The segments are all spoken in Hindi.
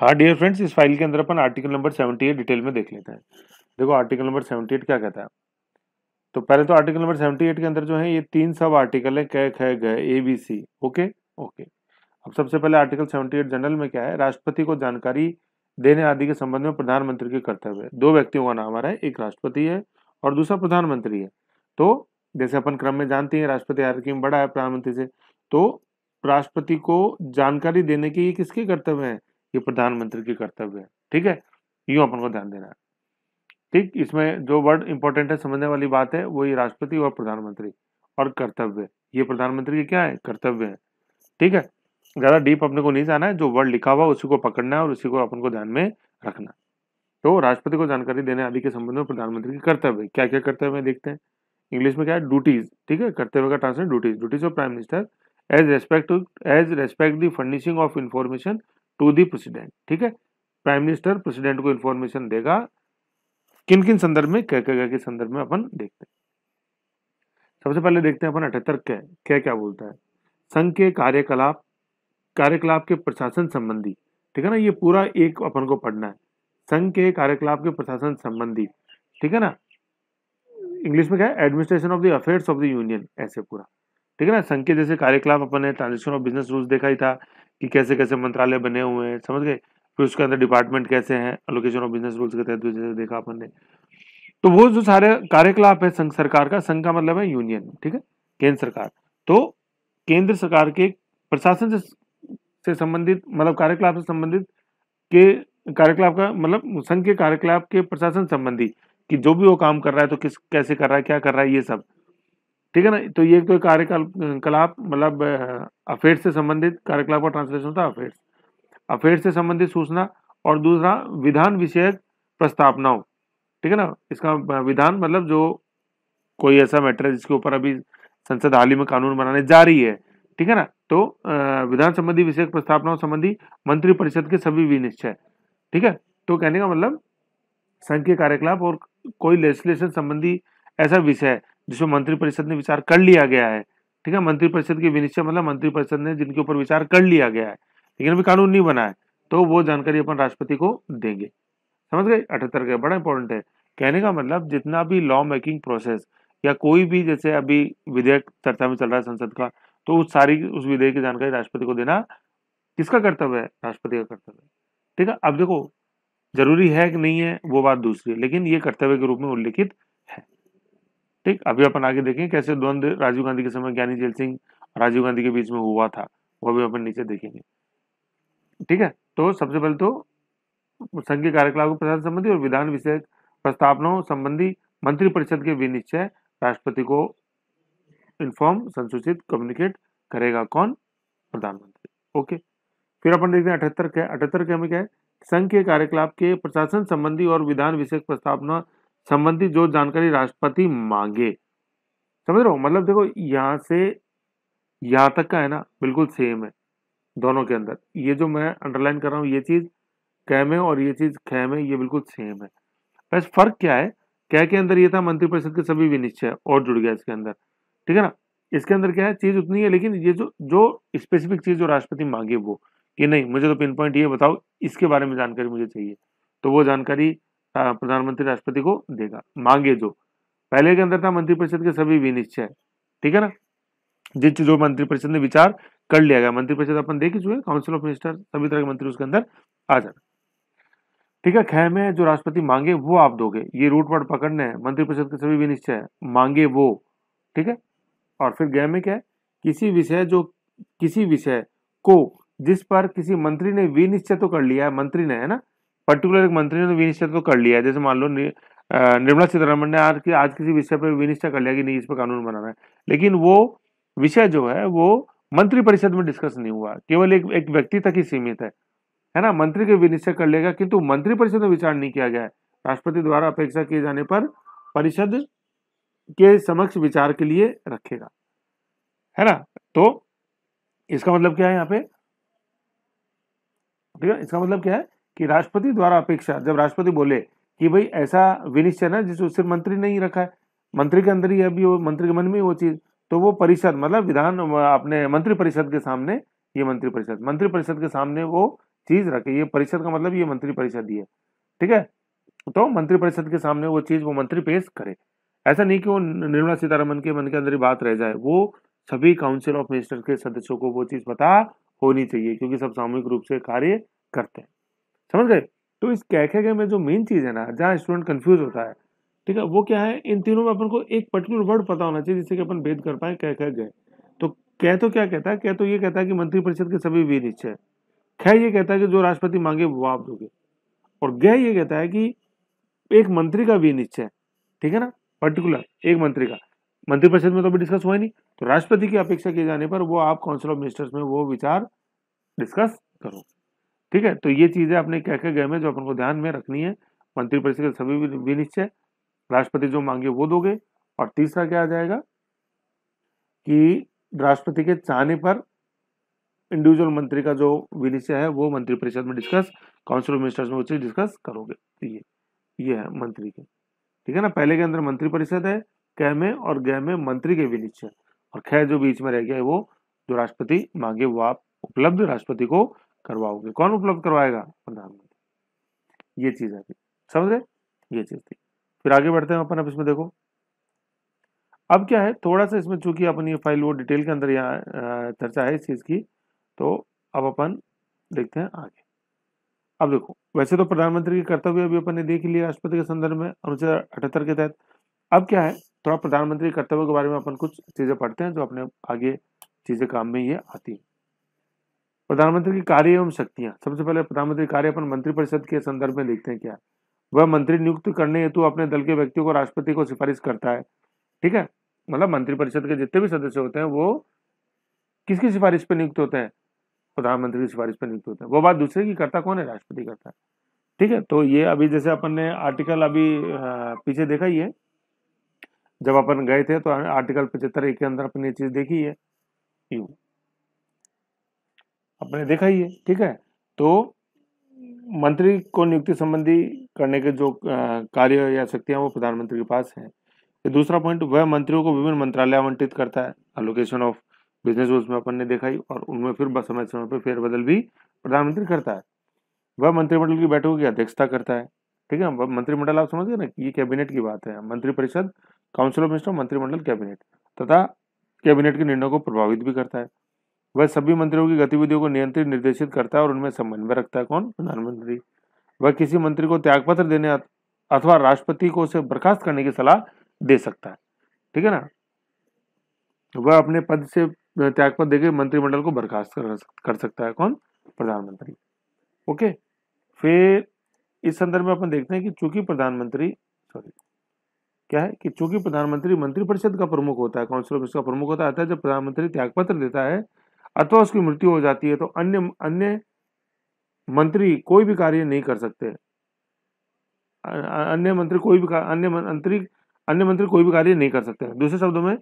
हाँ डियर फ्रेंड्स इस फाइल के अंदर अपन आर्टिकल नंबर 78 डिटेल में देख लेते हैं देखो आर्टिकल नंबर 78 क्या कहता है तो पहले तो आर्टिकल नंबर 78 के अंदर जो है ये तीन सब आर्टिकल है कह कह गए A B C okay okay अब सबसे पहले आर्टिकल 78 जनरल में क्या है राष्ट्रपति को जानकारी देने आदि के संबंध में प्रधानमंत्री के कर्तव्य है दो व्यक्तियों का नाम आ रहा है एक राष्ट्रपति है और दूसरा प्रधानमंत्री है तो जैसे अपन क्रम में जानते हैं राष्ट्रपति हायरकी बड़ा है प्रधानमंत्री से तो राष्ट्रपति को जानकारी देने के ये किसके कर्तव्य हैं ये प्रधानमंत्री की कर्तव्य है ठीक है यूं अपन को ध्यान देना है ठीक इसमें जो वर्ड इंपॉर्टेंट है समझने वाली बात है ये राष्ट्रपति और प्रधानमंत्री और कर्तव्य ये प्रधानमंत्री के क्या है कर्तव्य है ठीक है ज़्यादा डीप अपने को नहीं जाना है जो वर्ड लिखा हुआ उसी को पकड़ना है और उसी को अपन को ध्यान में रखना तो राष्ट्रपति को जानकारी देने आदि के संबंध में प्रधानमंत्री के कर्तव्य क्या क्या कर्तव्य है देखते हैं इंग्लिश में क्या है ड्यूटीज ठीक है कर्तव्य का translate duties duties of prime minister as respect as respect दर्निशिंग furnishing of information to the president ठीक है प्राइम मिनिस्टर प्रेसिडेंट को इन्फॉर्मेशन देगा किन किन संदर्भ में क्या क्या के संदर्भ में अपन देखते हैं सबसे पहले देखते हैं अपन अठहत्तर क्या क्या क्या बोलता है संघ के कार्यकलाप कार्यकलाप के प्रशासन संबंधी ठीक है ना ये पूरा एक अपन को पढ़ना है संघ के कार्यकलाप के प्रशासन संबंधी ठीक है ना इंग्लिश में क्या है administration of the affairs of the union ऐसे पूरा ठीक है ना संघ के जैसे कार्यकलाप अपन ने ट्रांजेक्शन ऑफ बिजनेस रूल्स देखा ही था कि कैसे कैसे मंत्रालय बने हुए हैं समझ गए फिर उसके अंदर डिपार्टमेंट कैसे हैं एलोकेशन ऑफ बिजनेस रूल्स के तहत जैसे देखा अपन ने तो वो जो सारे कार्यकलाप है संघ सरकार का संघ का मतलब है यूनियन ठीक है केंद्र सरकार तो केंद्र सरकार के प्रशासन से से संबंधित मतलब कार्यकलाप से संबंधित के कार्यकलाप का मतलब संघ के कार्यकलाप के प्रशासन संबंधी कि जो भी वो काम कर रहा है तो किस कैसे कर रहा है क्या कर रहा है ये सब ठीक है ना तो ये कोई कार्यकलाप मतलब अफेयर से संबंधित कार्यकलाप का ट्रांसलेशन होता है अफेयर्स अफेयर से संबंधित सूचना और दूसरा विधान विषयक प्रस्तावनाओं ठीक है ना इसका विधान मतलब जो कोई ऐसा मैटर है जिसके ऊपर अभी संसद हाल ही में कानून बनाने जा रही है ठीक है ना तो विधान संबंधी विषय प्रस्तावनाओं संबंधी मंत्रिपरिषद के सभी विनिश्चय ठीक है तो कहने का मतलब संघ के कार्यकलाप और कोई लेजिस्लेशन संबंधी ऐसा विषय जिसमें मंत्रिपरिषद ने विचार कर लिया गया है ठीक है मंत्रिपरिषद के विनिश्चय मतलब मंत्रिपरिषद ने जिनके ऊपर विचार कर लिया गया है लेकिन अभी कानून नहीं बना है तो वो जानकारी अपन राष्ट्रपति को देंगे समझ गए अठहत्तर का बड़ा इंपॉर्टेंट है कहने का मतलब जितना भी लॉ मेकिंग प्रोसेस या कोई भी जैसे अभी विधेयक चर्चा में चल रहा है संसद का तो उस सारी उस विधेयक की जानकारी राष्ट्रपति को देना किसका कर्तव्य है राष्ट्रपति का कर्तव्य ठीक है अब देखो जरूरी है कि नहीं है वो बात दूसरी है लेकिन ये कर्तव्य के रूप में उल्लेखित ठीक अभी अपन आगे देखें कैसे द्वंद राजीव गांधी के समय ज्ञानी जेल सिंह राजीव गांधी के बीच में हुआ था वो भी अपन नीचे देखेंगे ठीक है तो सबसे पहले तो संघीय कार्यकला कार्यकलाप संबंधी और विधान विषय प्रस्तावनाओं संबंधी मंत्रिपरिषद के विनिश्चय राष्ट्रपति को इन्फॉर्म संसूचित कम्युनिकेट करेगा कौन प्रधानमंत्री ओके फिर अपन देखते हैं अठहत्तर के अठहत्तर के हमें क्या है संघ के कार्यकलाप के प्रशासन संबंधी और विधान विषय प्रस्तावना संबंधी जो जानकारी राष्ट्रपति मांगे समझ रहे हो मतलब देखो यहाँ से यहाँ तक का है ना बिल्कुल सेम है दोनों के अंदर ये जो मैं अंडरलाइन कर रहा हूँ ये चीज़ कैम में और ये चीज़ खैम में ये बिल्कुल सेम है बस फर्क क्या है कै के अंदर ये था मंत्रिपरिषद के सभी विनिश्चय और जुड़ गया इसके अंदर ठीक है ना इसके अंदर क्या है चीज़ उतनी है लेकिन ये जो जो स्पेसिफिक चीज़ जो राष्ट्रपति मांगे वो कि नहीं मुझे तो पिन पॉइंट ये बताओ इसके बारे में जानकारी मुझे चाहिए तो वो जानकारी प्रधानमंत्री राष्ट्रपति को देगा मांगे जो पहले के अंदर था मंत्रिपरिषद के सभी विनिश्चय ठीक है ना जिस जो मंत्रिपरिषद ने विचार कर लिया गया मंत्रिपरिषद अपन देख चुके काउंसिल ऑफ मिनिस्टर सभी तरह के मंत्री उसके अंदर आ जाना ठीक है खै में जो राष्ट्रपति मांगे वो आप दोगे ये रूट वर्ड पकड़ने हैं मंत्रिपरिषद के सभी विनिश्चय मांगे वो ठीक है और फिर गय में क्या है किसी विषय जो किसी विषय को जिस पर किसी मंत्री ने विनिश्चय तो कर लिया है मंत्री ने है ना पर्टिकुलर एक मंत्री ने तो विनिश्चय तो कर लिया है जैसे मान लो निर्मला सीतारमण ने आज आज किसी विषय पर विनिश्चय कर लिया कि नहीं इस पर कानून बनाना है लेकिन वो विषय जो है वो मंत्रिपरिषद में डिस्कस नहीं हुआ केवल एक एक व्यक्ति तक ही सीमित है है ना मंत्री के विनिश्चय कर लेगा किंतु मंत्रिपरिषद में विचार नहीं किया गया है राष्ट्रपति द्वारा अपेक्षा किए जाने पर परिषद के समक्ष विचार के लिए रखेगा है ना तो इसका मतलब क्या है यहाँ पे ठीक है इसका मतलब क्या है कि राष्ट्रपति द्वारा अपेक्षा जब राष्ट्रपति बोले कि भाई ऐसा विनिश्चय ना जिसे सिर्फ मंत्री नहीं रखा है मंत्री के अंदर ही अभी वो मंत्री के मन में वो चीज़ तो वो परिषद मतलब विधान अपने मंत्रिपरिषद के सामने ये मंत्रिपरिषद मंत्रिपरिषद के सामने वो चीज़ रखे ये परिषद का मतलब ये मंत्रिपरिषद ही है ठीक है तो मंत्रिपरिषद के सामने वो चीज़ वो मंत्री पेश करे ऐसा नहीं कि वो निर्मला सीतारमन के मन के अंदर ही बात रह जाए वो सभी काउंसिल ऑफ मिनिस्टर के सदस्यों को वो चीज़ पता होनी चाहिए क्योंकि सब सामूहिक रूप से कार्य करते हैं समझ गए तो इस कैखेगे में जो मेन चीज़ है ना जहाँ स्टूडेंट कन्फ्यूज होता है ठीक है वो क्या है इन तीनों में अपन को एक पर्टिकुलर वर्ड पता होना चाहिए जिससे कि अपन भेद कर पाए कह कह गए तो कह तो क्या कहता है कह तो ये कहता है कि मंत्रिपरिषद के सभी वीर इच्छे खै ये कहता है कि जो राष्ट्रपति मांगे वो आप दोगे और गह ये कहता है कि एक मंत्री का वीर निश्चय ठीक है ना पर्टिकुलर एक मंत्री का मंत्रिपरिषद में तो अभी डिस्कस हुआ ही नहीं तो राष्ट्रपति की अपेक्षा किए जाने पर वो आप काउंसिल ऑफ मिनिस्टर्स में वो विचार डिस्कस करो ठीक है तो ये चीज़ें आपने क्या क्या गए में जो अपन को ध्यान में रखनी है मंत्रिपरिषद के सभी विनिश्चय राष्ट्रपति जो मांगे वो दोगे और तीसरा क्या आ जाएगा कि राष्ट्रपति के चाहने पर इंडिविजुअल मंत्री का जो विनिश्चय है वो मंत्रिपरिषद में डिस्कस काउंसिल ऑफ मिनिस्टर्स में उसे डिस्कस करोगे तो ये ये है मंत्री के ठीक है ना पहले के अंदर मंत्रिपरिषद है कह में और गह में मंत्री के विनिश्चय और खैर जो बीच में रह गया है वो जो राष्ट्रपति मांगे वो आप उपलब्ध राष्ट्रपति को करवाओगे कौन उपलब्ध करवाएगा प्रधानमंत्री ये चीज है गई समझ गए ये चीज थी फिर आगे बढ़ते हैं अपन अब इसमें देखो अब क्या है थोड़ा सा इसमें चूंकि अपन ये फाइल वो डिटेल के अंदर यहाँ चर्चा है इस चीज की तो अब अपन देखते हैं आगे अब देखो वैसे तो प्रधानमंत्री के कर्तव्य अभी अपन ने देख लिया राष्ट्रपति के संदर्भ में अनुच्छेद अठहत्तर के तहत अब क्या है थोड़ा प्रधानमंत्री के कर्तव्य के बारे में अपन कुछ चीजें पढ़ते हैं जो अपने आगे चीजें काम में ये आती हैं प्रधानमंत्री की कार्य एवं शक्तियां सबसे पहले प्रधानमंत्री कार्य अपन मंत्रिपरिषद के संदर्भ में देखते हैं क्या वह मंत्री नियुक्त करने हेतु अपने दल के व्यक्तियों को राष्ट्रपति को सिफारिश करता है ठीक है मतलब मंत्रिपरिषद के जितने भी सदस्य होते हैं वो किसकी सिफारिश पर नियुक्त होते हैं प्रधानमंत्री की सिफारिश पर नियुक्त होते हैं वो बात दूसरे की करता कौन है राष्ट्रपति करता है ठीक है तो ये अभी जैसे अपन ने आर्टिकल अभी पीछे देखा ही है जब अपन गए थे तो आर्टिकल पचहत्तर एक के अंदर अपन ये चीज़ देखी है यू अपने देखा ही है ठीक है तो मंत्री को नियुक्ति संबंधी करने के जो कार्य या शक्तियां वो प्रधानमंत्री के पास हैं दूसरा पॉइंट वह मंत्रियों को विभिन्न मंत्रालय आवंटित करता है अलोकेशन ऑफ बिजनेस रूल्स में अपन ने देखा ही और उनमें फिर समय समय पर फेरबदल भी प्रधानमंत्री करता है वह मंत्रिमंडल की बैठकों की अध्यक्षता करता है ठीक है मंत्रिमंडल आप समझ गए ना ये कैबिनेट की बात है मंत्रिपरिषद काउंसिल ऑफ मिनिस्टर मंत्रिमंडल कैबिनेट तथा कैबिनेट के निर्णयों को प्रभावित भी करता है वह सभी मंत्रियों की गतिविधियों को नियंत्रित निर्देशित करता है और उनमें समन्वय रखता है कौन प्रधानमंत्री वह किसी मंत्री को त्यागपत्र देने अथवा राष्ट्रपति को उसे बर्खास्त करने की सलाह दे सकता है ठीक है ना वह अपने पद से त्यागपत्र देकर मंत्रिमंडल को बर्खास्त कर सकता है कौन प्रधानमंत्री ओके फिर इस संदर्भ में अपन देखते हैं कि चूंकि प्रधानमंत्री सॉरी क्या है कि चूंकि प्रधानमंत्री मंत्रिपरिषद का प्रमुख होता है काउंसिल ऑफ मिनिस्टर का प्रमुख होता है जब प्रधानमंत्री त्यागपत्र देता है अथवा उसकी मृत्यु हो जाती है तो अन्य अन्य मंत्री कोई भी कार्य नहीं कर सकते अन्य मंत्री कोई भी अन्य मंत्री अन्य मंत्री कोई भी कार्य नहीं कर सकते दूसरे शब्दों में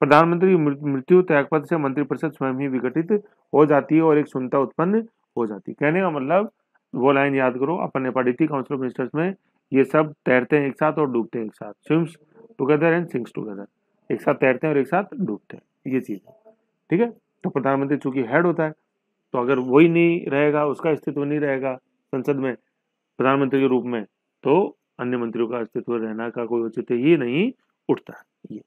प्रधानमंत्री मृत्यु त्यागपद से मंत्रिपरिषद स्वयं ही विघटित हो जाती है और एक सुनता उत्पन्न हो जाती है कहने का मतलब वो लाइन याद करो अपन ने पढ़ी थी काउंसिल ऑफ मिनिस्टर्स में ये सब तैरते हैं एक साथ और डूबते हैं एक साथ swims together and sings together एक साथ तैरते हैं और एक साथ डूबते हैं ये चीज़ है ठीक है तो प्रधानमंत्री चूंकि हेड होता है तो अगर वही नहीं रहेगा उसका अस्तित्व नहीं रहेगा संसद में प्रधानमंत्री के रूप में तो अन्य मंत्रियों का अस्तित्व रहना का कोई औचित्य ही नहीं उठता ये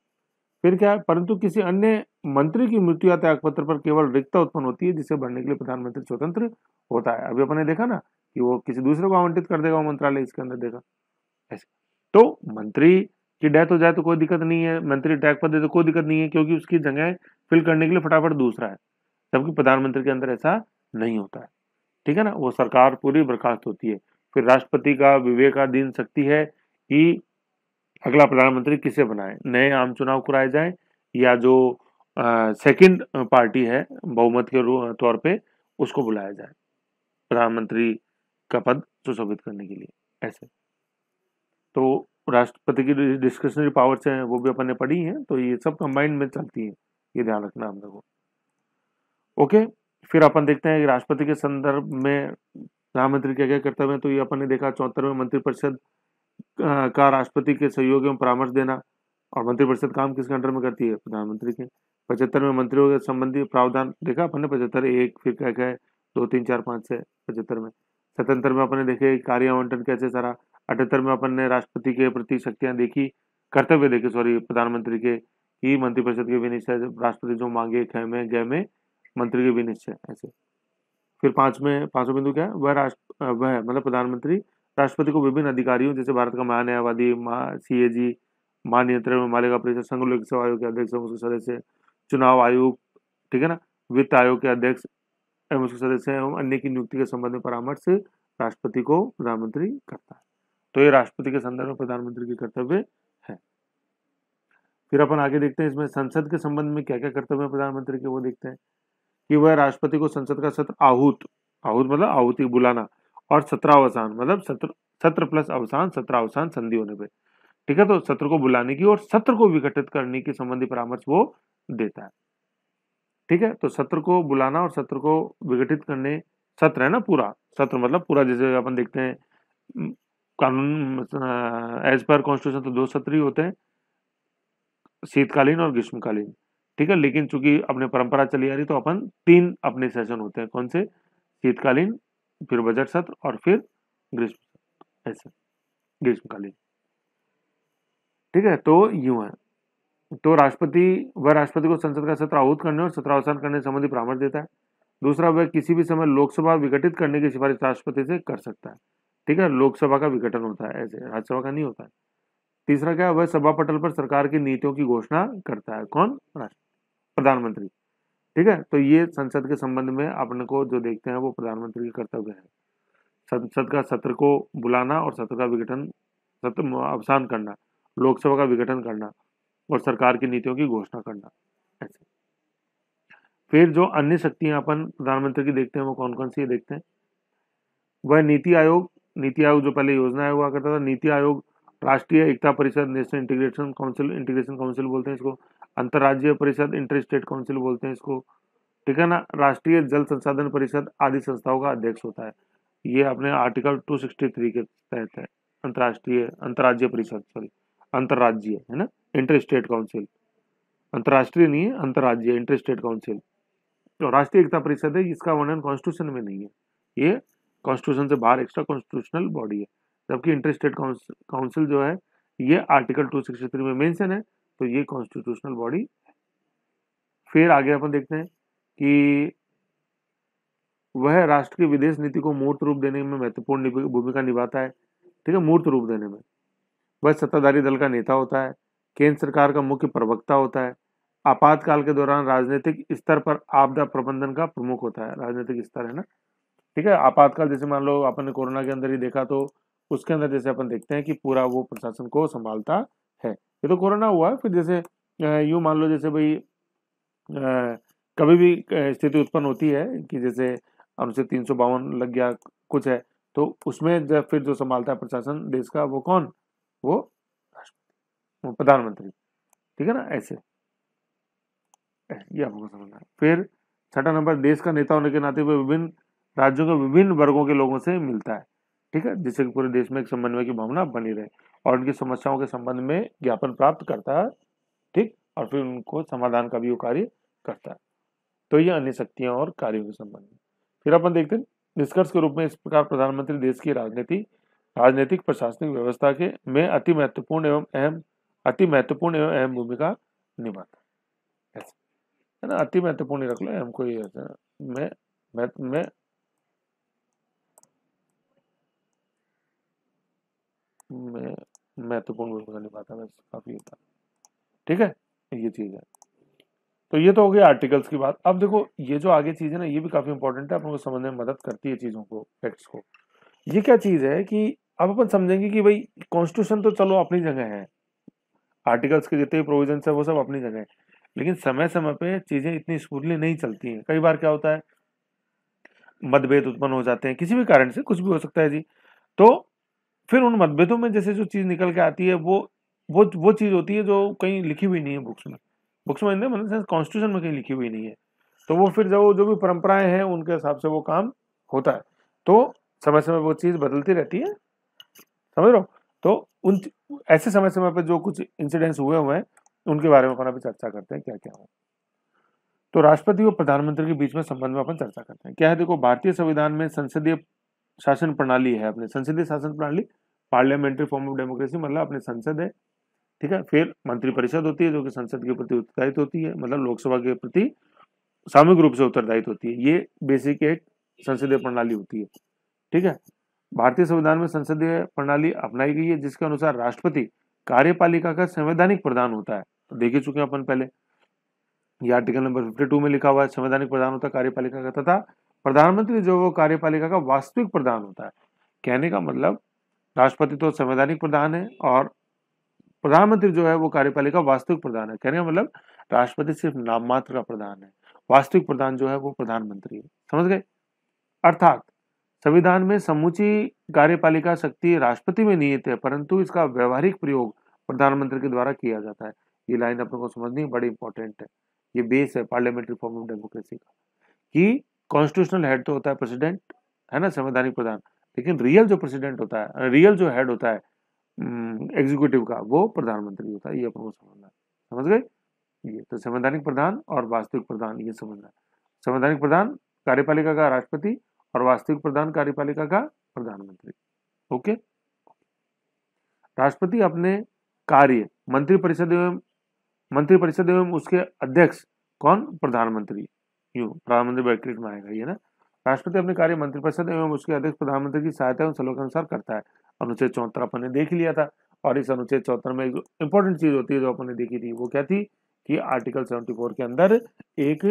फिर क्या है परंतु किसी अन्य मंत्री की मृत्यु या त्याग पत्र पर केवल रिक्तता उत्पन्न होती है जिसे भरने के लिए प्रधानमंत्री स्वतंत्र होता है अभी अपने देखा ना कि वो किसी दूसरे को आवंटित कर देगा वो मंत्रालय इसके अंदर देखा ऐसे तो मंत्री कि डेथ हो जाए तो कोई दिक्कत नहीं है मंत्री अटैक पर दे तो कोई दिक्कत नहीं है क्योंकि उसकी जगह फिल करने के लिए फटाफट दूसरा है जबकि प्रधानमंत्री के अंदर ऐसा नहीं होता है ठीक है ना वो सरकार पूरी बर्खास्त होती है फिर राष्ट्रपति का विवेकाधीन शक्ति है कि अगला प्रधानमंत्री किसे बनाए नए आम चुनाव कराए जाए या जो सेकंड पार्टी है बहुमत के तौर पे उसको बुलाया जाए प्रधानमंत्री का पद सुशोभित करने के लिए ऐसे तो राष्ट्रपति की डिस्क्रिशनरी पावर्स हैं वो भी अपन ने पढ़ी हैं तो ये सब कंबाइंड में चलती हैं ये ध्यान रखना हम लोगों ओके फिर अपन देखते हैं राष्ट्रपति के संदर्भ में प्रधानमंत्री क्या क्या कर्तव्य हैं तो ये अपन ने देखा चौहत्तरवें मंत्रिपरिषद का राष्ट्रपति के सहयोग एवं परामर्श देना और मंत्रिपरिषद काम किस अंडर में करती है प्रधानमंत्री के पचहत्तर में मंत्रियों के संबंधी प्रावधान देखा अपन ने पचहत्तर एक फिर क्या क्या है दो तीन चार पाँच छः पचहत्तर में सतहत्तर में अपने देखे कार्य आवंटन कैसे सारा अठहत्तर में अपन ने राष्ट्रपति के प्रति शक्तियाँ देखी कर्तव्य देखे सॉरी प्रधानमंत्री के ही मंत्रिपरिषद के विनिश्चय राष्ट्रपति जो मांगे खय में गय में मंत्री के भी निश्चय ऐसे फिर पांच में पांचों बिंदु क्या है वह राष्ट्र वह मतलब प्रधानमंत्री राष्ट्रपति को विभिन्न अधिकारियों जैसे भारत का महान्यायवादी महा सी ए जी महानियंत्रण मालिका परिषद संघ लोक सेवा आयोग के अध्यक्ष एवं उसके सदस्य चुनाव आयोग ठीक है ना वित्त आयोग के अध्यक्ष एवं उसके सदस्य एवं अन्य की नियुक्ति के संबंध में परामर्श राष्ट्रपति को प्रधानमंत्री करता है तो ये राष्ट्रपति के संदर्भ में प्रधानमंत्री के कर्तव्य है फिर अपन आगे देखते हैं इसमें संसद के संबंध में क्या क्या कर्तव्य है प्रधानमंत्री के वो देखते हैं कि वह राष्ट्रपति को संसद का सत्र आहूत आहूत मतलब आहुति बुलाना और सत्रावसान मतलब सत्र सत्र प्लस अवसान सत्रावसान संधि होने पर ठीक है तो सत्र को बुलाने की और सत्र को विघटित करने की संबंधी परामर्श वो देता है ठीक है तो सत्र को बुलाना और सत्र को विघटित करने सत्र है ना पूरा सत्र मतलब पूरा जैसे अपन देखते हैं कानून एज पर कॉन्स्टिट्यूशन तो दो सत्र ही होते हैं शीतकालीन और ग्रीष्मकालीन ठीक है लेकिन चूंकि अपने परंपरा चली आ रही तो अपन तीन अपने सेशन होते हैं कौन से शीतकालीन फिर बजट सत्र और फिर ग्रीष्म ऐसे ग्रीष्मकालीन ठीक है तो यू है तो राष्ट्रपति वह राष्ट्रपति को संसद का सत्र आहूत करने और सत्रावसान करने संबंधी परामर्श देता है दूसरा वह किसी भी समय लोकसभा विघटित करने की सिफारिश राष्ट्रपति से कर सकता है ठीक है लोकसभा का विघटन होता है ऐसे राज्यसभा का नहीं होता है तीसरा क्या वह सभा पटल पर सरकार की नीतियों की घोषणा करता है कौन प्रधानमंत्री ठीक है तो ये संसद के संबंध में अपने को जो देखते हैं वो प्रधानमंत्री के कर्तव्य है संसद का सत्र को बुलाना और सत्र का विघटन सत्र अवसान करना लोकसभा का विघटन करना और सरकार की नीतियों की घोषणा करना ऐसे फिर जो अन्य शक्तियां अपन प्रधानमंत्री की देखते हैं वो कौन कौन सी देखते हैं वह नीति आयोग नीति आयोग जो पहले योजना आयोग हुआ करता था नीति आयोग राष्ट्रीय एकता परिषद national integration council integration council बोलते हैं इसको अंतर्राज्यीय परिषद इंटर स्टेट काउंसिल बोलते हैं इसको ठीक है ना राष्ट्रीय जल संसाधन परिषद आदि संस्थाओं का अध्यक्ष होता है ये अपने आर्टिकल 263 के तहत है अंतर्राष्ट्रीय अंतर्राज्य परिषद सॉरी अंतर्राज्यीय है ना इंटर स्टेट काउंसिल अंतर्राष्ट्रीय नहीं है अंतर्राज्य इंटर स्टेट काउंसिल जो राष्ट्रीय एकता परिषद है इसका वर्णन कॉन्स्टिट्यूशन में नहीं है ये कॉन्स्टिट्यूशन से बाहर एक्स्ट्रा कॉन्स्टिट्यूशनल बॉडी है जबकि इंटर स्टेट काउंसिल जो है ये आर्टिकल 263 में मेंशन है तो ये कॉन्स्टिट्यूशनल बॉडी फिर आगे अपन देखते हैं कि वह राष्ट्र की विदेश नीति को मूर्त रूप देने में महत्वपूर्ण भूमिका निभाता है ठीक है मूर्त रूप देने में वह सत्ताधारी दल का नेता होता है केंद्र सरकार का मुख्य प्रवक्ता होता है आपातकाल के दौरान राजनीतिक स्तर पर आपदा प्रबंधन का प्रमुख होता है राजनीतिक स्तर है ना ठीक है आपातकाल जैसे मान लो अपन ने कोरोना के अंदर ही देखा तो उसके अंदर जैसे अपन देखते हैं कि पूरा वो प्रशासन को संभालता है ये तो कोरोना हुआ है फिर जैसे यूँ मान लो जैसे भाई कभी भी स्थिति उत्पन्न होती है कि जैसे हमसे तीन सौ बावन लग गया कुछ है तो उसमें जब फिर जो संभालता है प्रशासन देश का वो कौन वो प्रधानमंत्री ठीक है ना ऐसे ये आपको समझना है फिर छठा नंबर देश का नेता होने के नाते विभिन्न राज्यों के विभिन्न वर्गों के लोगों से मिलता है ठीक है जिससे पूरे देश में एक समन्वय की भावना बनी रहे और उनकी समस्याओं के संबंध में ज्ञापन प्राप्त करता है ठीक और फिर उनको समाधान का भी वो कार्य करता है तो ये अन्य शक्तियां और कार्यों के संबंध में फिर अपन देखते हैं निष्कर्ष के रूप में इस प्रकार प्रधानमंत्री देश की राजनीति राजनीतिक प्रशासनिक व्यवस्था के में अति महत्वपूर्ण एवं अहम अति महत्वपूर्ण एवं अहम भूमिका निभाता है ना अति महत्वपूर्ण रख लो अहम कोई में में में महत्वपूर्ण भूमिका निभाता है काफी होता ठीक है ये चीज है तो ये तो हो गई आर्टिकल्स की बात अब देखो ये जो आगे चीज है ना ये भी काफी इंपॉर्टेंट है अपन को समझने में मदद करती है चीजों को फैक्ट्स को ये क्या चीज है कि अब अपन समझेंगे कि भाई कॉन्स्टिट्यूशन तो चलो अपनी जगह है आर्टिकल्स के जितने प्रोविजन है वो सब अपनी जगह है लेकिन समय समय पर चीजें इतनी स्मूथली नहीं चलती हैं कई बार क्या होता है मतभेद उत्पन्न हो जाते हैं किसी भी कारण से कुछ भी हो सकता है जी तो फिर उन मतभेदों में जैसे जो चीज़ निकल के आती है वो वो वो चीज़ होती है जो कहीं लिखी हुई नहीं है बुक्स में बुक्स में मतलब कॉन्स्टिट्यूशन में कहीं लिखी हुई नहीं है तो वो फिर जो जो भी परंपराएं हैं उनके हिसाब से वो काम होता है तो समय समय वो चीज़ बदलती रहती है समझ लो तो उन ऐसे समय समय पर जो कुछ इंसिडेंट्स हुए हुए हैं उनके बारे में अपन अभी चर्चा करते हैं क्या क्या हो तो राष्ट्रपति और प्रधानमंत्री के बीच में संबंध में अपन चर्चा करते हैं क्या है देखो भारतीय संविधान में संसदीय शासन प्रणाली है अपने संसदीय शासन प्रणाली पार्लियामेंट्री फॉर्म ऑफ डेमोक्रेसी मतलब अपनी संसद है ठीक है फिर मंत्रिपरिषद होती है जो कि संसद के प्रति उत्तरदायित्व होती है मतलब लोकसभा के प्रति सामूहिक रूप से उत्तरदायित्व होती है ये बेसिक एक संसदीय प्रणाली होती है ठीक है भारतीय संविधान में संसदीय प्रणाली अपनाई गई है जिसके अनुसार राष्ट्रपति कार्यपालिका का संवैधानिक प्रधान होता है तो देख ही चुके हैं अपन पहले ये आर्टिकल नंबर फिफ्टी टू में लिखा हुआ है संवैधानिक प्रधान होता है कार्यपालिका का तथा प्रधानमंत्री जो वो कार्यपालिका का वास्तविक प्रधान होता है कहने का मतलब राष्ट्रपति तो संवैधानिक प्रधान है और प्रधानमंत्री जो है वो कार्यपालिका वास्तविक प्रधान है कहने का मतलब राष्ट्रपति सिर्फ नाम मात्र का प्रधान है वास्तविक प्रधान जो है वो प्रधानमंत्री है समझ गए अर्थात संविधान में समूची कार्यपालिका शक्ति राष्ट्रपति में निहित है परंतु इसका व्यवहारिक प्रयोग प्रधानमंत्री के द्वारा किया जाता है ये लाइन अपने को समझनी बड़ी इंपॉर्टेंट है ये बेस है पार्लियामेंट्री फॉर्म ऑफ डेमोक्रेसी का कि कॉन्स्टिट्यूशनल हेड तो होता है प्रेसिडेंट है ना संवैधानिक प्रधान लेकिन रियल जो प्रेसिडेंट होता है रियल जो हेड होता है एग्जीक्यूटिव का वो प्रधानमंत्री होता है ये अपन को समझना समझ गए ये तो संवैधानिक प्रधान और वास्तविक प्रधान ये समझना संवैधानिक प्रधान कार्यपालिका का राष्ट्रपति और वास्तविक प्रधान कार्यपालिका का प्रधानमंत्री ओके राष्ट्रपति अपने कार्य मंत्रिपरिषद एवं मंत्रिपरिषद एवं उसके अध्यक्ष कौन प्रधानमंत्री यू प्रधानमंत्री बैक्रेट में आएगा ये ना राष्ट्रपति अपने कार्य मंत्रिपरिषद एवं उसके अध्यक्ष प्रधानमंत्री की सहायता एवं सलाह के अनुसार करता है अनुच्छेद चौहत्तर अपन ने देख लिया था और इस अनुच्छेद चौहत्तर में एक इंपॉर्टेंट चीज होती है जो अपन ने देखी थी वो क्या थी कि आर्टिकल 74 के अंदर एक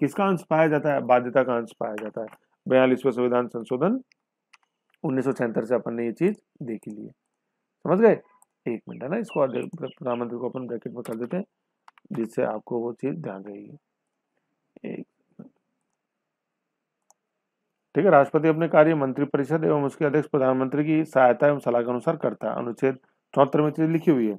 किसका अंश पाया जाता है बाध्यता का अंश पाया जाता है बयालीसवें संविधान संशोधन उन्नीस से अपन ने ये चीज देखी ली है समझ गए एक मिनट है ना इसको प्रधानमंत्री को अपन ब्रैकेट में कर देते हैं जिससे आपको वो चीज ध्यान रहेगी एक ठीक है राष्ट्रपति अपने कार्य मंत्रिपरिषद एवं उसके अध्यक्ष प्रधानमंत्री की सहायता एवं सलाह के अनुसार करता है अनुच्छेद चौहत्तर में चीज लिखी हुई है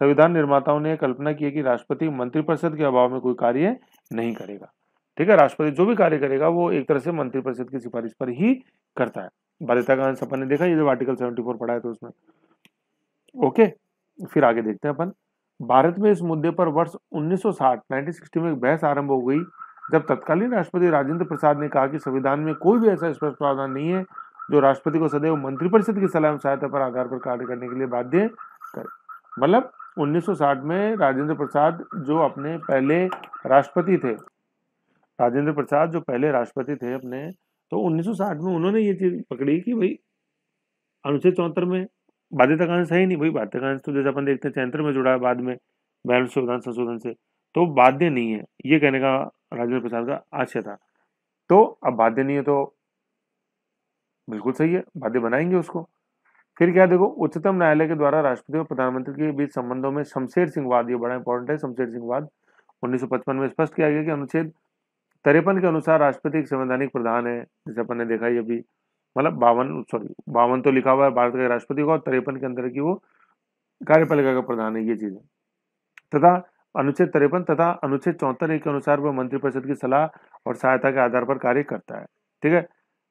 संविधान निर्माताओं ने कल्पना की है कि राष्ट्रपति मंत्रिपरिषद के अभाव में कोई कार्य नहीं करेगा ठीक है राष्ट्रपति जो भी कार्य करेगा वो एक तरह से मंत्रिपरिषद की सिफारिश पर ही करता है बाध्यता का सपा ने देखा ये जब आर्टिकल सेवेंटी फोर पढ़ा है तो उसमें ओके फिर आगे देखते हैं अपन भारत में इस मुद्दे पर वर्ष 1960 1960 में एक बहस आरंभ हो गई जब तत्कालीन राष्ट्रपति राजेंद्र प्रसाद ने कहा कि संविधान में कोई भी ऐसा स्पष्ट प्रावधान नहीं है जो राष्ट्रपति को सदैव मंत्रिपरिषद की सलाह सहायता पर आधार पर कार्य करने के लिए बाध्य करे मतलब 1960 में राजेंद्र प्रसाद जो अपने पहले राष्ट्रपति थे राजेंद्र प्रसाद जो पहले राष्ट्रपति थे अपने तो 1960 में उन्होंने ये चीज पकड़ी कि भाई अनुच्छेद चौहत्तर में बाध्यताकांश है ही नहीं भाई कांश तो जैसे अपन देखते हैं चैंतर में जुड़ा है बाद में बयान संशोधन संशोधन से तो बाध्य नहीं है ये कहने का राजेंद्र प्रसाद का आशय था तो अब बाध्य नहीं है तो बिल्कुल सही है बाध्य बनाएंगे उसको फिर क्या देखो उच्चतम न्यायालय के द्वारा राष्ट्रपति और प्रधानमंत्री के बीच संबंधों में शमशेर सिंह वाद ये बड़ा इंपॉर्टेंट है शमशेर सिंह वाद 1955 में स्पष्ट किया गया कि अनुच्छेद तिरपन के अनुसार राष्ट्रपति एक संवैधानिक प्रधान है जैसे अपन ने देखा ये भी मतलब बावन सॉरी बावन तो लिखा हुआ है भारत के राष्ट्रपति का और तिरपन के अंदर की वो कार्यपालिका का प्रधान है ये चीज तथा अनुच्छेद तिरपन तथा अनुच्छेद चौहत्तर के अनुसार वह मंत्रिपरिषद की सलाह और सहायता के आधार पर कार्य करता है ठीक है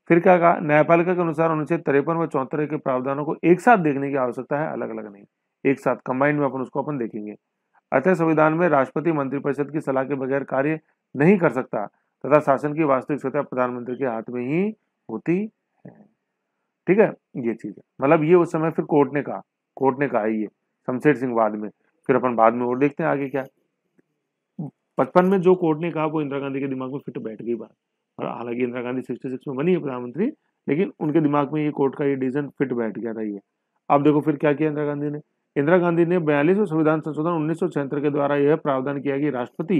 फिर क्या कहा न्यायपालिका के अनुसार अनुच्छेद तिरपन व चौहत्तर के प्रावधानों को एक साथ देखने की आवश्यकता है अलग अलग नहीं एक साथ कंबाइंड में अपन उसको अपन देखेंगे अतः संविधान में राष्ट्रपति मंत्रिपरिषद की सलाह के बगैर कार्य नहीं कर सकता तथा शासन की वास्तविक सत्ता प्रधानमंत्री के हाथ में ही होती है ठीक है ये चीज मतलब ये उस समय फिर कोर्ट ने कहा कोर्ट ने कहा ये शमशेर सिंह वाद में फिर अपन बाद में और देखते हैं आगे क्या बचपन में जो कोर्ट ने कहा वो इंदिरा गांधी के दिमाग में फिट बैठ गई बात और हालांकि इंदिरा गांधी सिक्सटी सिक्स में बनी है प्रधानमंत्री लेकिन उनके दिमाग में ये कोर्ट का ये डिसीजन फिट बैठ गया था ये अब देखो फिर क्या किया इंदिरा गांधी ने इंदिरा गांधी ने बयालीसवें संविधान संशोधन उन्नीस के द्वारा यह प्रावधान किया कि राष्ट्रपति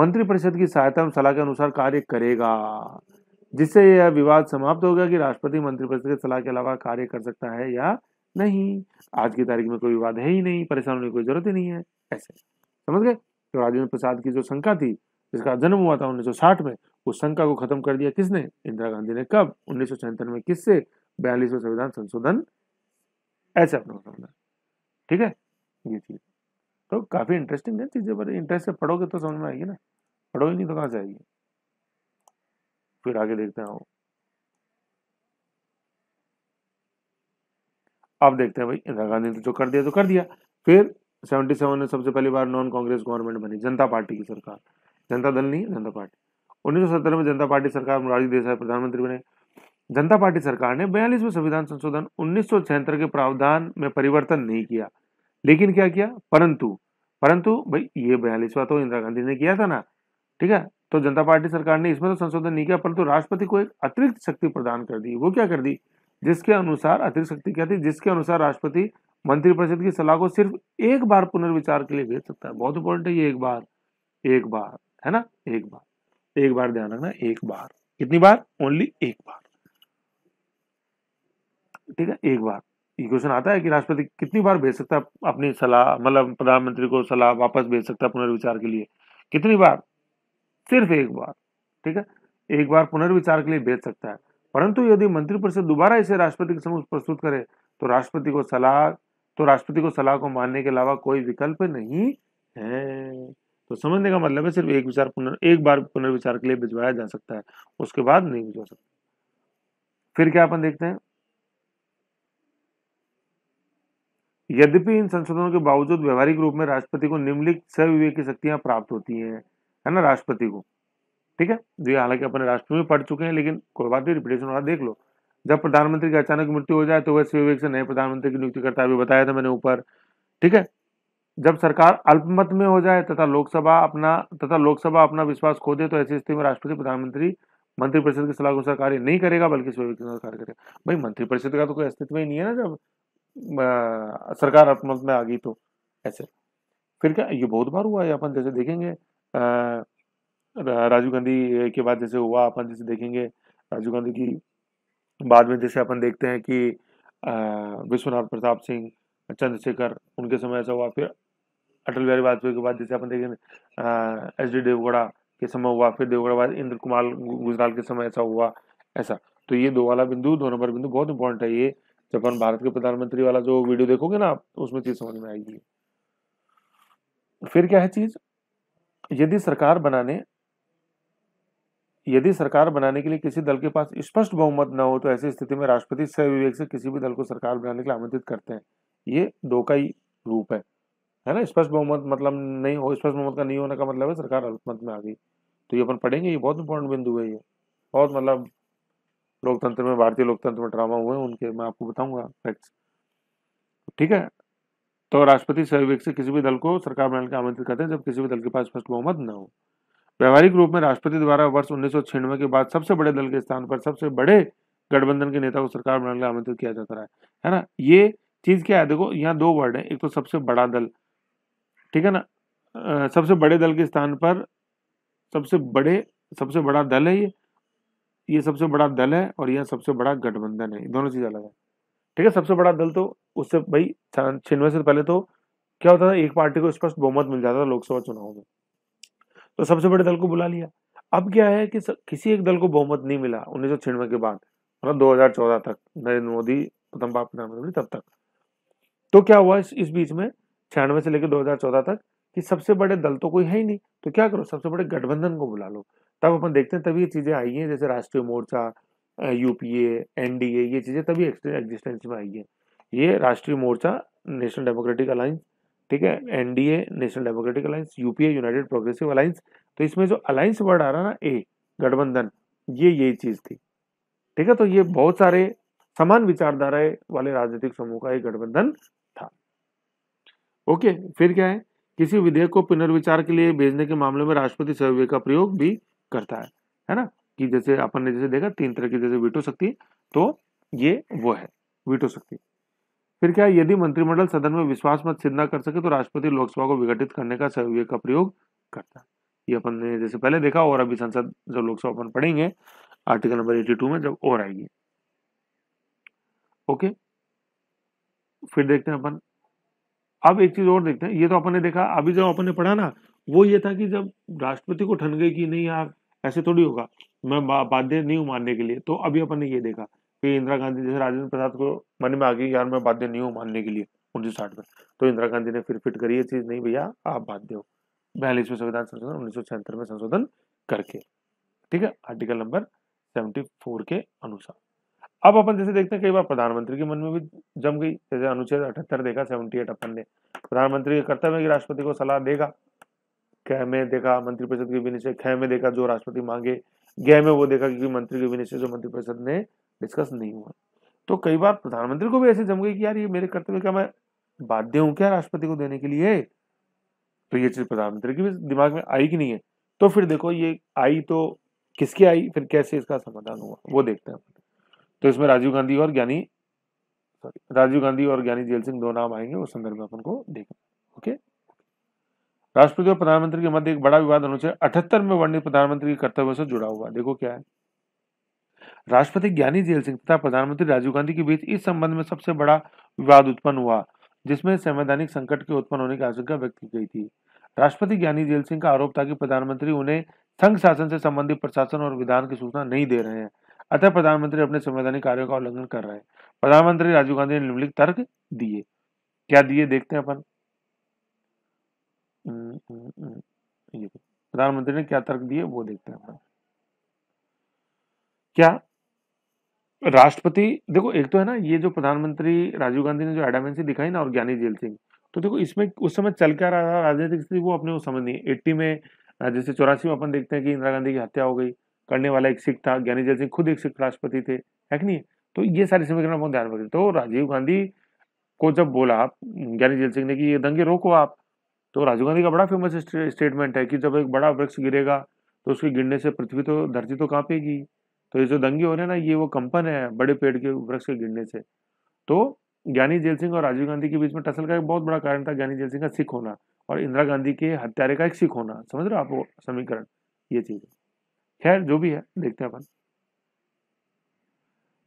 मंत्रिपरिषद की सहायता एवं सलाह के अनुसार कार्य करेगा जिससे यह विवाद समाप्त हो गया कि राष्ट्रपति मंत्रिपरिषद की सलाह के अलावा कार्य कर सकता है या नहीं आज की तारीख में कोई विवाद है ही नहीं परेशान होने की कोई जरूरत ही नहीं है ऐसे समझ गए तो राजेंद्र प्रसाद की जो शंका थी जिसका जन्म हुआ था 1960 में उस शंका को खत्म कर दिया किसने इंदिरा गांधी ने कब उन्नीस में किससे बयालीसवें संविधान संशोधन ऐसे अपना ठीक है ये चीज तो काफी इंटरेस्टिंग है चीजें पर इंटरेस्ट से पढ़ोगे तो समझ में आएगी ना पढ़ोगे नहीं तो कहाँ से आएगी फिर आगे देखते हैं अब देखते हैं भाई इंदिरा गांधी ने तो जो कर दिया तो कर दिया फिर सेवेंटी सेवन में सबसे पहली बार नॉन कांग्रेस गवर्नमेंट बनी जनता पार्टी की सरकार जनता दल नहीं जनता पार्टी उन्नीस सौ सत्तर में जनता पार्टी सरकार मोरारजी देसाई प्रधानमंत्री बने जनता पार्टी सरकार ने बयालीसवें संविधान संशोधन उन्नीस के प्रावधान में परिवर्तन नहीं किया लेकिन क्या किया परंतु परंतु भाई ये बयालीसवा तो इंदिरा गांधी ने किया था ना ठीक है तो जनता पार्टी सरकार ने इसमें तो संशोधन नहीं किया परंतु राष्ट्रपति को एक अतिरिक्त शक्ति प्रदान कर दी वो क्या कर दी जिसके अनुसार अतिरिक्त शक्ति क्या थी जिसके अनुसार राष्ट्रपति मंत्रिपरिषद की सलाह को सिर्फ एक बार पुनर्विचार के लिए भेज सकता है बहुत इंपॉर्टेंट है ये एक बार एक बार है ना एक बार एक बार ध्यान रखना एक बार कितनी बार ओनली एक बार ठीक है एक बार ये क्वेश्चन आता है कि राष्ट्रपति कितनी बार भेज सकता है अपनी सलाह मतलब प्रधानमंत्री को सलाह वापस भेज सकता है पुनर्विचार के लिए कितनी बार सिर्फ एक बार ठीक है एक बार पुनर्विचार के लिए भेज सकता है परंतु यदि मंत्रिपरिषद दोबारा इसे राष्ट्रपति के समक्ष प्रस्तुत करे तो राष्ट्रपति को सलाह तो राष्ट्रपति को सलाह को मानने के अलावा कोई विकल्प नहीं है तो समझने का मतलब है सिर्फ एक विचार पुनर, एक बार पुनर्विचार के लिए भिजवाया जा सकता है उसके बाद नहीं भिजवा सकता फिर क्या अपन देखते हैं यद्यपि इन संशोधनों के बावजूद व्यवहारिक रूप में राष्ट्रपति को निम्नलिखित सविवेक की शक्तियां प्राप्त होती हैं है ना राष्ट्रपति को ठीक है जो तो हालांकि अपने राष्ट्र में पढ़ चुके हैं लेकिन कोई बात नहीं रिपीटेशन वाला देख लो जब प्रधानमंत्री की अचानक मृत्यु हो जाए तो वैसे विवेक से नए प्रधानमंत्री की नियुक्ति करता है अभी बताया था मैंने ऊपर ठीक है जब सरकार अल्पमत में हो जाए तथा लोकसभा अपना तथा लोकसभा अपना विश्वास खो दे तो ऐसी स्थिति में राष्ट्रपति प्रधानमंत्री मंत्रिपरिषद की सलाह के अनुसार कार्य नहीं करेगा बल्कि स्वाभाविक करेगा भाई मंत्रिपरिषद का तो कोई अस्तित्व ही नहीं है ना जब आ, सरकार अल्पमत में आ गई तो ऐसे फिर क्या ये बहुत बार हुआ है अपन जैसे देखेंगे राजीव गांधी के बाद जैसे हुआ अपन जैसे देखेंगे राजीव गांधी की बाद में जैसे अपन देखते हैं कि विश्वनाथ प्रताप सिंह चंद्रशेखर उनके समय ऐसा हुआ फिर अटल बिहारी वाजपेयी के बाद जैसे अपन देखेंगे एच डी देवगौड़ा के समय हुआ फिर देवगढ़ बाद इंद्र कुमार गुजराल के समय ऐसा हुआ ऐसा तो ये दो वाला बिंदु दो नंबर बिंदु बहुत इंपॉर्टेंट है ये जब हम भारत के प्रधानमंत्री वाला जो वीडियो देखोगे ना आप उसमें चीज समझ में आएगी फिर क्या है चीज यदि सरकार बनाने यदि सरकार बनाने के लिए किसी दल के पास स्पष्ट बहुमत न हो तो ऐसी स्थिति में राष्ट्रपति सह विवेक से किसी भी दल को सरकार बनाने के लिए आमंत्रित करते हैं ये दो का ही रूप है है ना स्पष्ट बहुमत मतलब नहीं हो स्पष्ट बहुमत का नहीं होने का मतलब है सरकार अल्पमत में आ गई तो ये अपन पढ़ेंगे ये बहुत इंपॉर्टेंट बिंदु है ये बहुत मतलब लोकतंत्र में भारतीय लोकतंत्र में ड्रामा हुए हैं उनके मैं आपको बताऊंगा फैक्ट्स ठीक है तो राष्ट्रपति सह विवेक से किसी भी दल को सरकार बनाने के आमंत्रित करते हैं जब किसी भी दल के पास स्पष्ट बहुमत न हो व्यवहारिक रूप में राष्ट्रपति द्वारा वर्ष उन्नीस के बाद सबसे बड़े दल के स्थान पर सबसे बड़े गठबंधन के नेता को सरकार बनाने का आमंत्रित किया जाता रहा है ना ये चीज क्या है देखो यहाँ दो वर्ड है एक तो सबसे बड़ा दल ठीक है ना आ, सबसे बड़े दल के स्थान पर सबसे बड़े सबसे बड़ा दल है ये ये सबसे बड़ा दल है और यह सबसे बड़ा गठबंधन है दोनों चीज अलग है ठीक है सबसे बड़ा दल तो उससे भाई छिनवे से पहले तो क्या होता था एक पार्टी को स्पष्ट बहुमत मिल जाता था लोकसभा चुनाव में तो सबसे बड़े दल को बुला लिया अब क्या है कि किसी एक दल को बहुमत नहीं मिला उन्नीस सौ छियानवे के बाद मतलब 2014 तक नरेंद्र मोदी प्रथम बाप प्रधानमंत्री तब तक तो क्या हुआ इस, इस बीच में छियानवे से लेकर 2014 तक कि सबसे बड़े दल तो कोई है ही नहीं तो क्या करो सबसे बड़े गठबंधन को बुला लो तब अपन देखते हैं तभी ये चीजें आई हैं जैसे राष्ट्रीय मोर्चा यूपीए एनडीए ये चीजें तभी एग्जिस्टेंस में आई है ये राष्ट्रीय मोर्चा नेशनल डेमोक्रेटिक अलायंस ठीक है NDA national democratic alliance UPA united progressive alliance तो इसमें जो अलायंस वर्ड आ रहा ना ए गठबंधन ये ये चीज थी ठीक है तो ये बहुत सारे समान विचारधाराएं वाले राजनीतिक समूह का एक गठबंधन था ओके फिर क्या है किसी विधेयक को पुनर्विचार के लिए भेजने के मामले में राष्ट्रपति सर्वे का प्रयोग भी करता है है ना कि जैसे अपन ने जैसे देखा तीन तरह की जैसे वीटो शक्ति तो ये वो है वीटो शक्ति फिर क्या यदि मंत्रिमंडल सदन में विश्वास मत सिद्ध न कर सके तो राष्ट्रपति लोकसभा को विघटित करने का सहयोग का प्रयोग करता है ये अपन ने जैसे पहले देखा और अभी संसद जब लोकसभा अपन पढ़ेंगे आर्टिकल नंबर एटी में जब और आएगी ओके फिर देखते हैं अपन अब एक चीज और देखते हैं ये तो अपन ने देखा अभी जब अपन ने पढ़ा ना वो ये था कि जब राष्ट्रपति को ठन गई कि नहीं यार ऐसे थोड़ी होगा मैं बाध्य नहीं हूं मानने के लिए तो अभी अपन ने ये देखा कि इंदिरा गांधी जैसे राजेंद्र प्रसाद को मन में आ गई यार मैं बाध्य नहीं हूँ मानने के लिए उन्नीस में तो इंदिरा गांधी ने फिर फिट करी ये चीज़ नहीं भैया आप बाध्य हो बयालीसवें संविधान संशोधन उन्नीस में संशोधन करके ठीक है आर्टिकल नंबर सेवेंटी फोर के अनुसार अब अपन जैसे देखते हैं कई बार प्रधानमंत्री के मन में भी जम गई जैसे अनुच्छेद अठहत्तर देखा सेवेंटी एट अपन ने प्रधानमंत्री कर्तव्य कि राष्ट्रपति को सलाह देगा कह में देखा मंत्रिपरिषद के विनिश्चय खह में देखा जो राष्ट्रपति मांगे गह में वो देखा क्योंकि मंत्री के विनिश्चय जो मंत्रिपरिषद ने डिस्कस नहीं हुआ तो कई बार प्रधानमंत्री को भी ऐसे जम गए कि यार ये मेरे कर्तव्य क्या मैं बाध्य हूँ क्या राष्ट्रपति को देने के लिए तो ये चीज प्रधानमंत्री की भी दिमाग में आई कि नहीं है तो फिर देखो ये आई तो किसकी आई फिर कैसे इसका समाधान हुआ वो देखते हैं तो इसमें राजीव गांधी और ज्ञानी सॉरी राजीव गांधी और ज्ञानी जेल सिंह दो नाम आएंगे उस संदर्भ में अपन को देखें ओके राष्ट्रपति और प्रधानमंत्री के मध्य एक बड़ा विवाद अनुच्छेद अठहत्तर में वर्णित प्रधानमंत्री के कर्तव्यों से जुड़ा हुआ देखो क्या है राष्ट्रपति ज्ञानी जेल सिंह तथा प्रधानमंत्री राजीव गांधी के बीच इस संबंध में सबसे बड़ा विवाद उत्पन्न हुआ जिसमें संवैधानिक संकट के उत्पन्न होने की आशंका व्यक्त की गई थी राष्ट्रपति ज्ञानी जेल सिंह का आरोप था कि प्रधानमंत्री उन्हें संघ शासन से संबंधित प्रशासन और विधान की सूचना नहीं दे रहे हैं अतः प्रधानमंत्री अपने संवैधानिक कार्यो का उल्लंघन कर रहे हैं प्रधानमंत्री राजीव गांधी ने निम्नलिखित तर्क दिए क्या दिए देखते हैं अपन प्रधानमंत्री ने क्या तर्क दिए वो देखते हैं अपन क्या राष्ट्रपति देखो एक तो है ना ये जो प्रधानमंत्री राजीव गांधी ने जो एडामेंसी दिखाई ना और ज्ञानी जेल सिंह तो देखो इसमें उस समय चल क्या रहा था राजनीतिक स्थिति वो अपने को समझ नहीं एट्टी में जैसे चौरासी में अपन देखते हैं कि इंदिरा गांधी की हत्या हो गई करने वाला एक सिख था ज्ञानी जेल सिंह खुद एक सिख राष्ट्रपति थे है कि नहीं तो ये सारी समीकरण बहुत ध्यान रखते तो राजीव गांधी को जब बोला आप ज्ञानी जेल सिंह ने कि ये दंगे रोको आप तो राजीव गांधी का बड़ा फेमस स्टेटमेंट है कि जब एक बड़ा वृक्ष गिरेगा तो उसके गिरने से पृथ्वी तो धरती तो कांपेगी तो ये जो दंगे हो रहे हैं ना ये वो कंपन है बड़े पेड़ के वृक्ष के गिरने से तो ज्ञानी जेल सिंह और राजीव गांधी के बीच में टसल का एक बहुत बड़ा कारण था ज्ञानी जेल सिंह का सिख होना और इंदिरा गांधी के हत्यारे का एक सिख होना समझ रहे हो आप वो समीकरण ये चीज खैर जो भी है देखते हैं अपन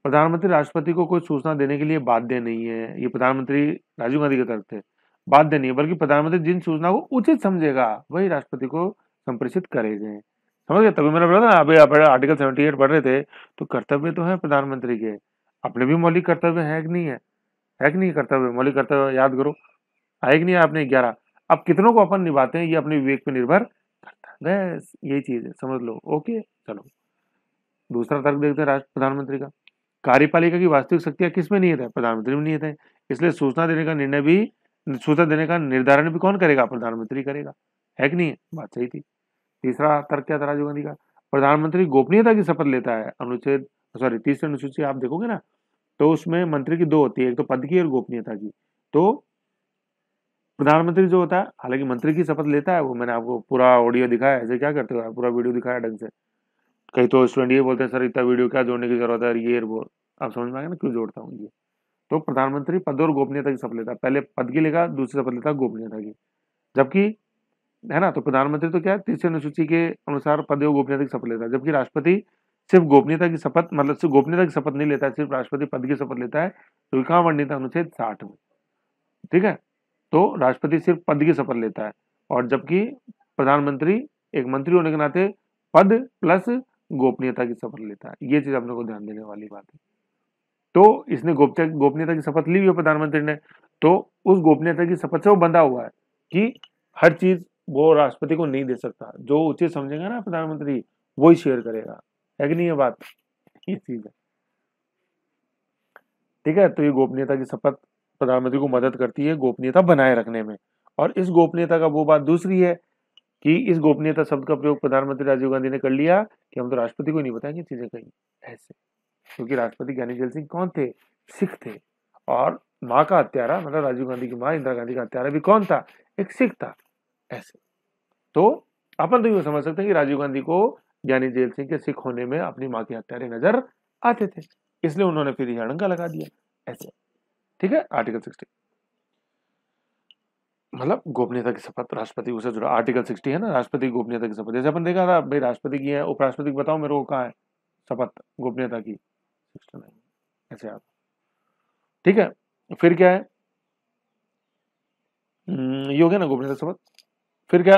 प्रधानमंत्री राष्ट्रपति को कोई सूचना देने के लिए बाध्य नहीं है ये प्रधानमंत्री राजीव गांधी की तरफ से बाध्य नहीं है बल्कि प्रधानमंत्री जिन सूचना को उचित समझेगा वही राष्ट्रपति को संप्रेषित करेगा समझ गए तभी मैंने बोला ना अभी आप आर्टिकल सेवेंटी एट पढ़ रहे थे तो कर्तव्य तो है प्रधानमंत्री के अपने भी मौलिक कर्तव्य है कि नहीं है है कि नहीं कर्तव्य मौलिक कर्तव्य याद करो है कि नहीं आपने ग्यारह अब कितनों को अपन निभाते हैं ये अपने विवेक पर निर्भर करता है बस यही चीज है समझ लो ओके चलो दूसरा तर्क देखते हैं राष्ट्र प्रधानमंत्री का कार्यपालिका की वास्तविक शक्तियां किस में नहीं है प्रधानमंत्री में नहीं है इसलिए सूचना देने का निर्णय भी सूचना देने का निर्धारण भी कौन करेगा प्रधानमंत्री करेगा है कि नहीं है बात सही थी तीसरा तर्क क्या था राजीव गांधी का प्रधानमंत्री गोपनीयता की शपथ लेता है अनुच्छेद सॉरी तीसरी अनुसूची आप देखोगे ना तो उसमें मंत्री की दो होती है एक तो पद की और गोपनीयता की तो प्रधानमंत्री जो होता है हालांकि मंत्री की शपथ लेता है वो मैंने आपको पूरा ऑडियो दिखाया ऐसे क्या करते हो पूरा वीडियो दिखाया ढंग से कहीं तो स्टूडेंट ये बोलते हैं सर इतना वीडियो क्या जोड़ने की जरूरत है ये वो आप समझ में आएगा ना क्यों जोड़ता हूँ ये तो प्रधानमंत्री पद और गोपनीयता की शपथ लेता पहले पद की लेगा दूसरी शपथ लेता गोपनीयता की जबकि है ना तो प्रधानमंत्री तो क्या तीसरी अनुसूची के अनुसार पद एवं गोपनीयता की शपथ लेता है जबकि राष्ट्रपति सिर्फ गोपनीयता की शपथ मतलब सिर्फ गोपनीयता की शपथ नहीं लेता है सिर्फ राष्ट्रपति पद की शपथ लेता है जो तो वर्णित अनुच्छेद साठ में ठीक है तो राष्ट्रपति सिर्फ पद की शपथ लेता है और जबकि प्रधानमंत्री एक मंत्री होने के नाते पद प्लस गोपनीयता की शपथ लेता है ये चीज अपने को ध्यान देने वाली बात है तो इसने गोपनीयता की शपथ ली हुई है प्रधानमंत्री ने तो उस गोपनीयता की शपथ से वो बंधा हुआ है कि हर चीज वो राष्ट्रपति को नहीं दे सकता जो उचित समझेगा ना प्रधानमंत्री वो ही शेयर करेगा है कि नहीं ये बात ये चीज है ठीक है तो ये गोपनीयता की शपथ प्रधानमंत्री को मदद करती है गोपनीयता बनाए रखने में और इस गोपनीयता का वो बात दूसरी है कि इस गोपनीयता शब्द का प्रयोग प्रधानमंत्री राजीव गांधी ने कर लिया कि हम तो राष्ट्रपति को नहीं बताएंगे चीजें कहीं ऐसे क्योंकि राष्ट्रपति ज्ञानी जल सिंह कौन थे सिख थे और माँ का हत्यारा मतलब राजीव गांधी की माँ इंदिरा गांधी का हत्यारा भी कौन था एक सिख था ऐसे तो अपन तो यू समझ सकते हैं कि राजीव गांधी को ज्ञानी जेल सिंह के सिख होने में अपनी माँ की हत्यारे नजर आते थे इसलिए उन्होंने फिर यह अड़ंगा लगा दिया ऐसे ठीक है आर्टिकल सिक्सटी मतलब गोपनीयता की शपथ राष्ट्रपति उसे जुड़ा आर्टिकल सिक्सटी है ना राष्ट्रपति गोपनीयता की शपथ जैसे अपन देखा था भाई राष्ट्रपति की है उपराष्ट्रपति की बताओ मेरे को कहा है शपथ गोपनीयता की ऐसे आप ठीक है फिर क्या है हम्म, ये हो गया ना गोपनीयता शपथ फिर क्या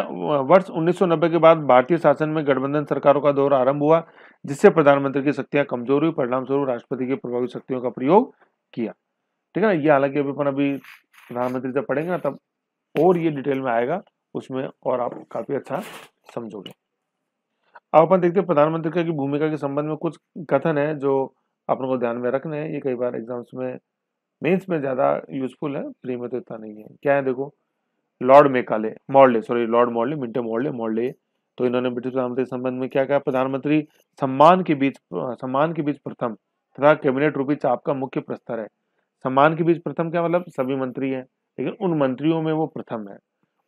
वर्ष 1990 के बाद भारतीय शासन में गठबंधन सरकारों का दौर आरंभ हुआ जिससे प्रधानमंत्री की शक्तियां कमजोर हुई परिणाम स्वरूप राष्ट्रपति की प्रभावी शक्तियों का प्रयोग किया ठीक है ना ये हालांकि अभी अपन अभी प्रधानमंत्री जब पढ़ेंगे ना तब और ये डिटेल में आएगा उसमें और आप काफी अच्छा समझोगे अब अपन देखते हैं प्रधानमंत्री की भूमिका के संबंध में कुछ कथन है जो आप को ध्यान में रखने हैं ये कई बार एग्जाम्स में मेन्स में ज़्यादा यूजफुल है प्री में तो इतना नहीं है क्या है देखो Lord Macaulay Morley sorry Lord Morley Minto Morley Morley तो इन्होंने ब्रिटिश प्रधानमंत्री संबंध में क्या कहा प्रधानमंत्री सम्मान के बीच सम्मान के बीच प्रथम तथा कैबिनेट रूपी चाप का मुख्य प्रस्तर है सम्मान के बीच प्रथम क्या मतलब सभी मंत्री हैं लेकिन उन मंत्रियों में वो प्रथम है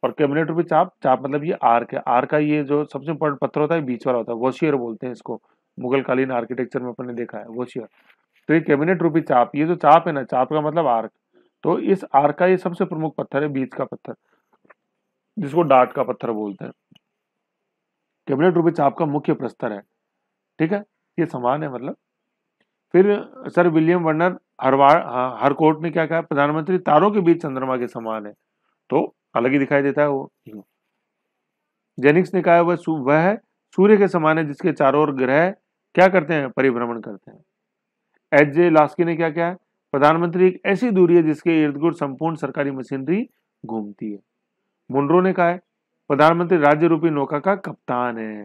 और कैबिनेट रूपी चाप चाप मतलब ये आर के आर का ये जो सबसे इंपॉर्टेंट पत्थर होता है बीच वाला होता है वोशियर बोलते हैं इसको मुगल कालीन आर्किटेक्चर में अपने देखा है वोशियर तो ये कैबिनेट रूपी चाप ये जो चाप है ना चाप का मतलब आर्क तो इस आर का ये सबसे प्रमुख पत्थर है बीच का पत्थर जिसको डाट का पत्थर बोलते हैं कैबिनेट रूपी चाप का मुख्य प्रस्तर है ठीक है ये समान है मतलब फिर सर विलियम वर्नर हाँ, हर कोर्ट ने क्या कहा प्रधानमंत्री तारों के बीच चंद्रमा के समान है तो अलग ही दिखाई देता है वो जेनिक्स ने कहा वह वह है सूर्य के समान है जिसके चारों ओर ग्रह क्या करते हैं परिभ्रमण करते हैं एच जे लास्की ने क्या क्या है प्रधानमंत्री एक ऐसी दूरी है जिसके इर्द गुर्द संपूर्ण सरकारी मशीनरी घूमती है मुंडरो ने कहा है प्रधानमंत्री राज्य रूपी नौका का कप्तान है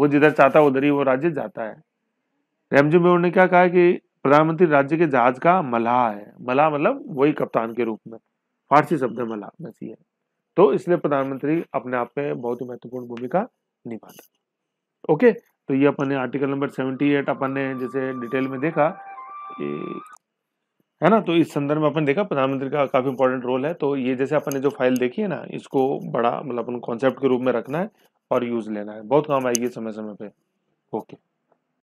वो जिधर चाहता उधर ही वो राज्य जाता है रेमजी मेहर ने क्या कहा कि प्रधानमंत्री राज्य के जहाज का मलाह है मलाह मतलब वही कप्तान के रूप में फारसी शब्द है मलाह में है तो इसलिए प्रधानमंत्री अपने आप में बहुत ही महत्वपूर्ण भूमिका निभाता ओके तो ये अपन ने आर्टिकल नंबर सेवेंटी एट अपन ने जैसे डिटेल में देखा कि है ना तो इस संदर्भ में अपन देखा प्रधानमंत्री का काफ़ी इंपॉर्टेंट रोल है तो ये जैसे अपन ने जो फाइल देखी है ना इसको बड़ा मतलब अपन कॉन्सेप्ट के रूप में रखना है और यूज़ लेना है बहुत काम आएगी समय समय पर ओके